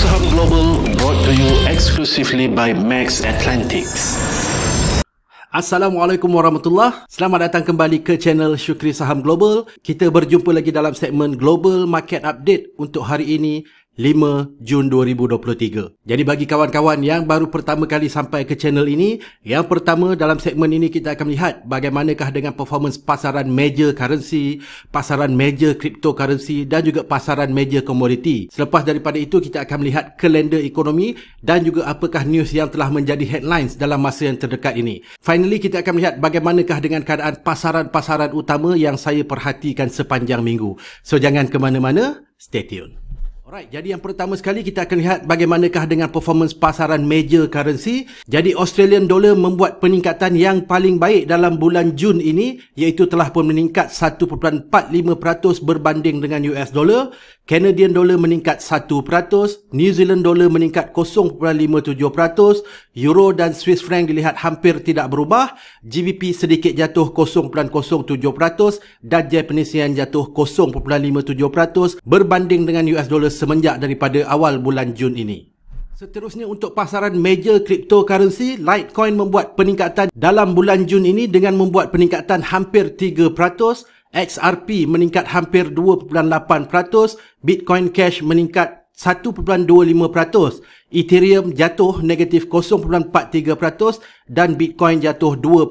News Global brought to you exclusively by Max Atlantics. Assalamualaikum warahmatullahi Selamat datang kembali ke channel Syukri Saham Global. Kita berjumpa lagi dalam segmen Global Market Update untuk hari ini 5 Jun 2023. Jadi bagi kawan-kawan yang baru pertama kali sampai ke channel ini, yang pertama dalam segmen ini kita akan lihat bagaimanakah dengan performance pasaran major currency, pasaran major cryptocurrency dan juga pasaran major commodity. Selepas daripada itu kita akan melihat kalender ekonomi dan juga apakah news yang telah menjadi headlines dalam masa yang terdekat ini. Finally kita akan melihat bagaimanakah dengan keadaan pasaran-pasaran utama yang saya perhatikan sepanjang minggu. So jangan ke mana-mana, stay tuned. Alright, jadi yang pertama sekali kita akan lihat bagaimanakah dengan performance pasaran major currency. Jadi Australian dollar membuat peningkatan yang paling baik dalam bulan Jun ini iaitu telah pun meningkat 1.45% berbanding dengan US dollar. Canadian dollar meningkat 1%, New Zealand dollar meningkat 0.57%, euro dan Swiss franc dilihat hampir tidak berubah, GBP sedikit jatuh 0.07% dan Japanese yen jatuh 0.57% berbanding dengan US dollar semenjak daripada awal bulan Jun ini. Seterusnya untuk pasaran major cryptocurrency, Litecoin membuat peningkatan dalam bulan Jun ini dengan membuat peningkatan hampir 3%. XRP meningkat hampir 2.8%, Bitcoin Cash meningkat 1.25%, Ethereum jatuh negatif 0.43% dan Bitcoin jatuh 2%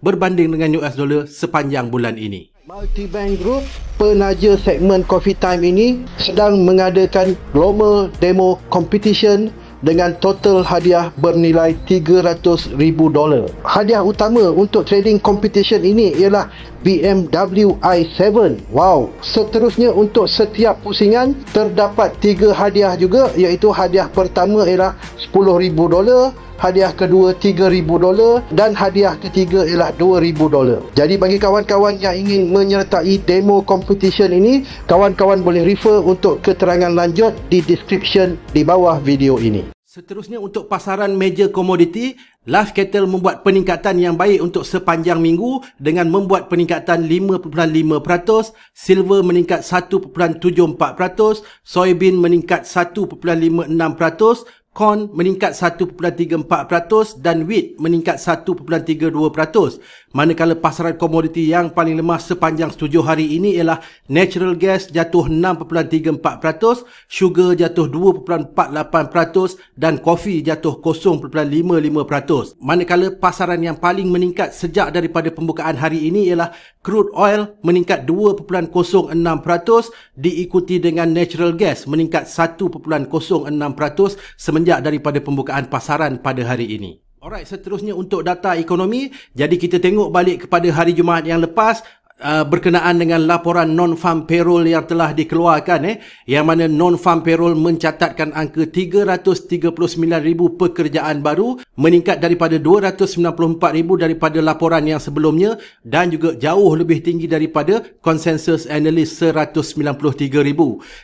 berbanding dengan US dollar sepanjang bulan ini. Multibank Group, penaja segmen Coffee Time ini sedang mengadakan Global Demo Competition dengan total hadiah bernilai $300,000. Hadiah utama untuk trading competition ini ialah BMW i7. Wow! Seterusnya untuk setiap pusingan, terdapat 3 hadiah juga iaitu hadiah pertama ialah $10,000, hadiah kedua $3,000 dan hadiah ketiga ialah $2,000. Jadi bagi kawan-kawan yang ingin menyertai demo competition ini, kawan-kawan boleh refer untuk keterangan lanjut di description di bawah video ini. Seterusnya untuk pasaran major komoditi, live cattle membuat peningkatan yang baik untuk sepanjang minggu dengan membuat peningkatan 5.5%, silver meningkat 1.74%, soybean meningkat 1.56%, corn meningkat 1.34% dan wheat meningkat 1.32%. Manakala pasaran komoditi yang paling lemah sepanjang 7 hari ini ialah natural gas jatuh 6.34%, sugar jatuh 2.48% dan kopi jatuh 0.55%. Manakala pasaran yang paling meningkat sejak daripada pembukaan hari ini ialah crude oil meningkat 2.06% diikuti dengan natural gas meningkat 1.06% semenjak daripada pembukaan pasaran pada hari ini. Alright, seterusnya untuk data ekonomi, jadi kita tengok balik kepada hari Jumaat yang lepas, Uh, berkenaan dengan laporan non-farm payroll yang telah dikeluarkan eh yang mana non-farm payroll mencatatkan angka 339,000 pekerjaan baru meningkat daripada 294,000 daripada laporan yang sebelumnya dan juga jauh lebih tinggi daripada consensus analis 193,000.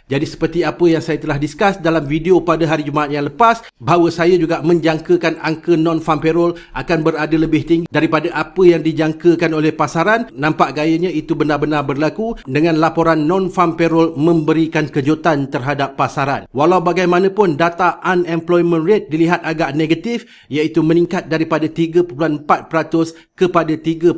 Jadi seperti apa yang saya telah discuss dalam video pada hari Jumaat yang lepas bahawa saya juga menjangkakan angka non-farm payroll akan berada lebih tinggi daripada apa yang dijangkakan oleh pasaran nampak gaya sekiranya itu benar-benar berlaku dengan laporan non-farm payroll memberikan kejutan terhadap pasaran. Walau bagaimanapun data unemployment rate dilihat agak negatif iaitu meningkat daripada 3.4% kepada 3.7%.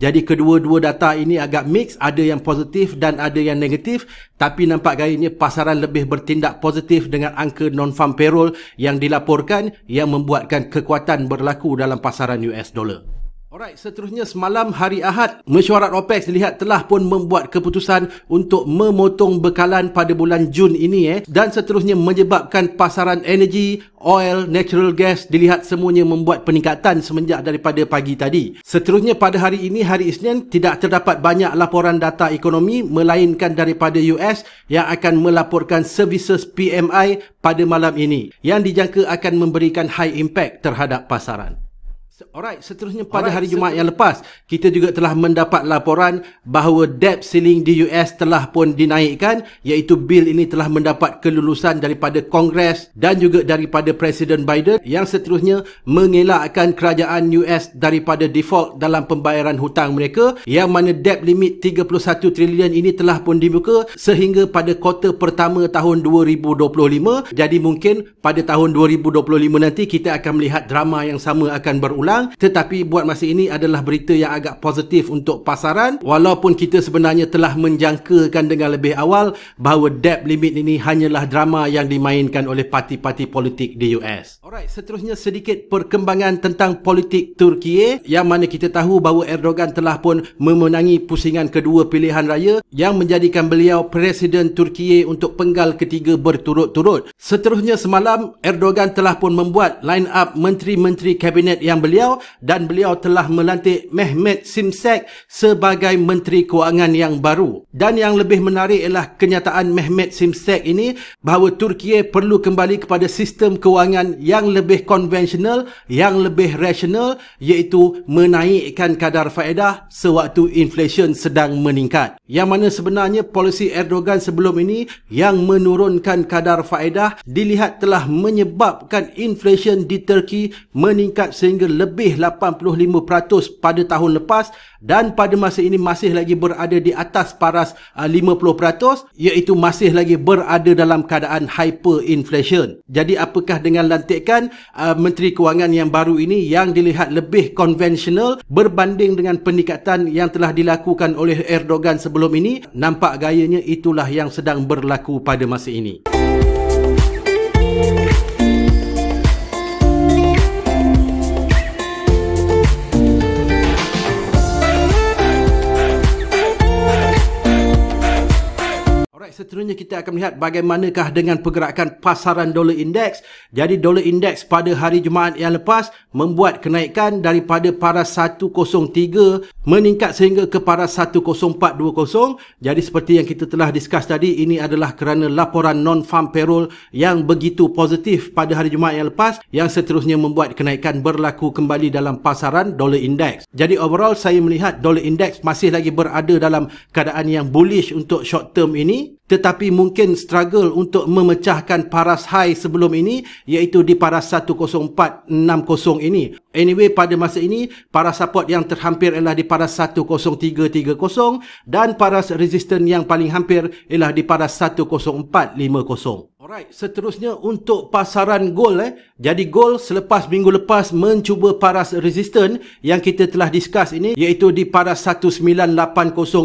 Jadi kedua-dua data ini agak mix, ada yang positif dan ada yang negatif tapi nampak gayanya pasaran lebih bertindak positif dengan angka non-farm payroll yang dilaporkan yang membuatkan kekuatan berlaku dalam pasaran US dollar. Alright, seterusnya semalam hari Ahad, mesyuarat OPEC dilihat telah pun membuat keputusan untuk memotong bekalan pada bulan Jun ini eh dan seterusnya menyebabkan pasaran energi, oil, natural gas dilihat semuanya membuat peningkatan semenjak daripada pagi tadi. Seterusnya pada hari ini, hari Isnin, tidak terdapat banyak laporan data ekonomi melainkan daripada US yang akan melaporkan services PMI pada malam ini yang dijangka akan memberikan high impact terhadap pasaran. Alright, seterusnya pada Alright, hari Jumaat seter- yang lepas, kita juga telah mendapat laporan bahawa debt ceiling di US telah pun dinaikkan iaitu bil ini telah mendapat kelulusan daripada Kongres dan juga daripada Presiden Biden yang seterusnya mengelakkan kerajaan US daripada default dalam pembayaran hutang mereka yang mana debt limit 31 trilion ini telah pun dibuka sehingga pada kuota pertama tahun 2025 jadi mungkin pada tahun 2025 nanti kita akan melihat drama yang sama akan berulang menang tetapi buat masa ini adalah berita yang agak positif untuk pasaran walaupun kita sebenarnya telah menjangkakan dengan lebih awal bahawa debt limit ini hanyalah drama yang dimainkan oleh parti-parti politik di US. Alright, seterusnya sedikit perkembangan tentang politik Turki eh, yang mana kita tahu bahawa Erdogan telah pun memenangi pusingan kedua pilihan raya yang menjadikan beliau Presiden Turki eh, untuk penggal ketiga berturut-turut. Seterusnya semalam, Erdogan telah pun membuat line up menteri-menteri kabinet yang beliau beliau dan beliau telah melantik Mehmet Simsek sebagai Menteri Kewangan yang baru. Dan yang lebih menarik ialah kenyataan Mehmet Simsek ini bahawa Turki perlu kembali kepada sistem kewangan yang lebih konvensional, yang lebih rasional iaitu menaikkan kadar faedah sewaktu inflation sedang meningkat. Yang mana sebenarnya polisi Erdogan sebelum ini yang menurunkan kadar faedah dilihat telah menyebabkan inflation di Turki meningkat sehingga lebih 85% pada tahun lepas dan pada masa ini masih lagi berada di atas paras 50% uh, iaitu masih lagi berada dalam keadaan hyperinflation. Jadi apakah dengan lantikan uh, Menteri Kewangan yang baru ini yang dilihat lebih konvensional berbanding dengan peningkatan yang telah dilakukan oleh Erdogan sebelum ini nampak gayanya itulah yang sedang berlaku pada masa ini. sebenarnya kita akan melihat bagaimanakah dengan pergerakan pasaran dolar indeks. Jadi dolar indeks pada hari Jumaat yang lepas membuat kenaikan daripada para 103 meningkat sehingga ke paras 10420. Jadi seperti yang kita telah discuss tadi, ini adalah kerana laporan non-farm payroll yang begitu positif pada hari Jumaat yang lepas yang seterusnya membuat kenaikan berlaku kembali dalam pasaran dolar indeks. Jadi overall saya melihat dolar indeks masih lagi berada dalam keadaan yang bullish untuk short term ini tetapi mungkin struggle untuk memecahkan paras high sebelum ini iaitu di paras 104.60 ini. Anyway pada masa ini paras support yang terhampir ialah di paras 103.30 dan paras resistance yang paling hampir ialah di paras 104.50. Alright, seterusnya untuk pasaran gold eh. Jadi gold selepas minggu lepas mencuba paras resistance yang kita telah discuss ini iaitu di paras 1980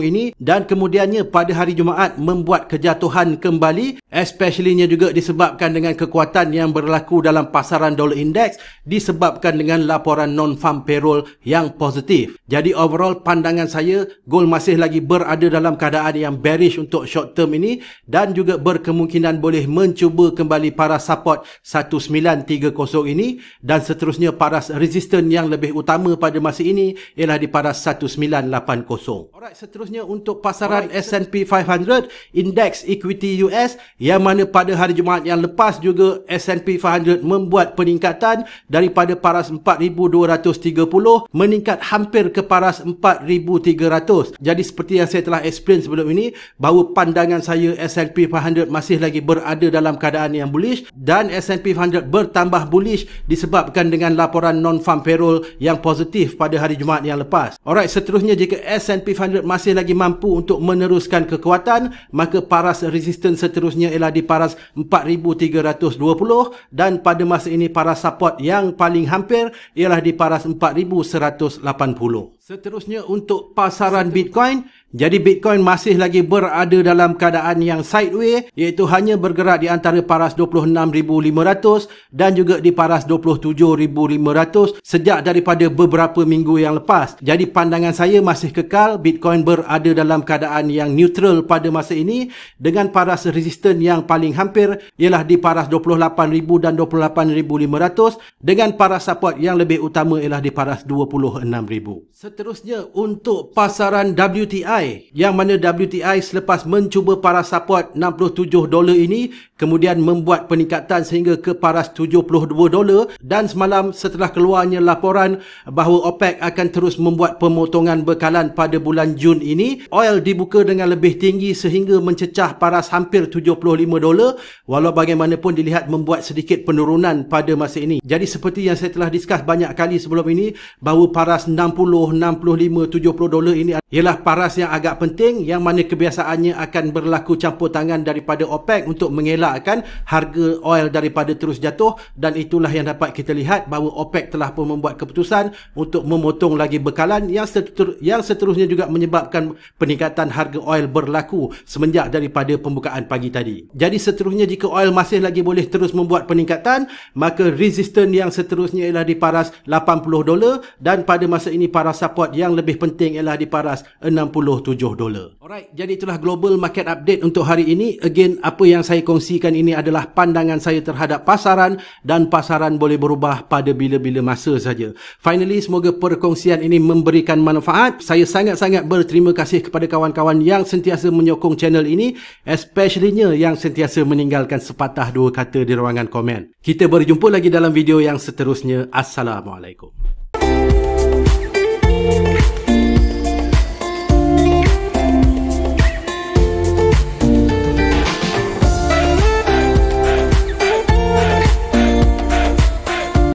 ini dan kemudiannya pada hari Jumaat membuat kejatuhan kembali especiallynya juga disebabkan dengan kekuatan yang berlaku dalam pasaran dollar index disebabkan dengan laporan non-farm payroll yang positif. Jadi overall pandangan saya gold masih lagi berada dalam keadaan yang bearish untuk short term ini dan juga berkemungkinan boleh mencuba cuba kembali paras support 1930 ini dan seterusnya paras resisten yang lebih utama pada masa ini ialah di paras 1980. Alright, seterusnya untuk pasaran S&P 500 indeks Equity US yang mana pada hari Jumaat yang lepas juga S&P 500 membuat peningkatan daripada paras 4230 meningkat hampir ke paras 4300. Jadi seperti yang saya telah explain sebelum ini bahawa pandangan saya S&P 500 masih lagi berada dalam dalam keadaan yang bullish dan S&P 500 bertambah bullish disebabkan dengan laporan non-farm payroll yang positif pada hari Jumaat yang lepas. Alright, seterusnya jika S&P 500 masih lagi mampu untuk meneruskan kekuatan, maka paras resistance seterusnya ialah di paras 4320 dan pada masa ini paras support yang paling hampir ialah di paras 4180. Seterusnya untuk pasaran Bitcoin, jadi Bitcoin masih lagi berada dalam keadaan yang sideways iaitu hanya bergerak di antara paras 26500 dan juga di paras 27500 sejak daripada beberapa minggu yang lepas. Jadi pandangan saya masih kekal Bitcoin berada dalam keadaan yang neutral pada masa ini dengan paras resisten yang paling hampir ialah di paras 28000 dan 28500 dengan paras support yang lebih utama ialah di paras 26000 seterusnya untuk pasaran WTI yang mana WTI selepas mencuba paras support 67 dolar ini kemudian membuat peningkatan sehingga ke paras 72 dolar dan semalam setelah keluarnya laporan bahawa OPEC akan terus membuat pemotongan bekalan pada bulan Jun ini oil dibuka dengan lebih tinggi sehingga mencecah paras hampir 75 dolar walau bagaimanapun dilihat membuat sedikit penurunan pada masa ini jadi seperti yang saya telah discuss banyak kali sebelum ini bahawa paras 60 65-70 dolar ini ialah paras yang agak penting yang mana kebiasaannya akan berlaku campur tangan daripada OPEC untuk mengelakkan harga oil daripada terus jatuh dan itulah yang dapat kita lihat bahawa OPEC telah pun membuat keputusan untuk memotong lagi bekalan yang, seter- yang seterusnya juga menyebabkan peningkatan harga oil berlaku semenjak daripada pembukaan pagi tadi. Jadi seterusnya jika oil masih lagi boleh terus membuat peningkatan maka resistance yang seterusnya ialah di paras 80 dolar dan pada masa ini paras support yang lebih penting ialah di paras 67 dolar. Alright, jadi itulah global market update untuk hari ini. Again, apa yang saya kongsikan ini adalah pandangan saya terhadap pasaran dan pasaran boleh berubah pada bila-bila masa saja. Finally, semoga perkongsian ini memberikan manfaat. Saya sangat-sangat berterima kasih kepada kawan-kawan yang sentiasa menyokong channel ini, especially yang sentiasa meninggalkan sepatah dua kata di ruangan komen. Kita berjumpa lagi dalam video yang seterusnya. Assalamualaikum.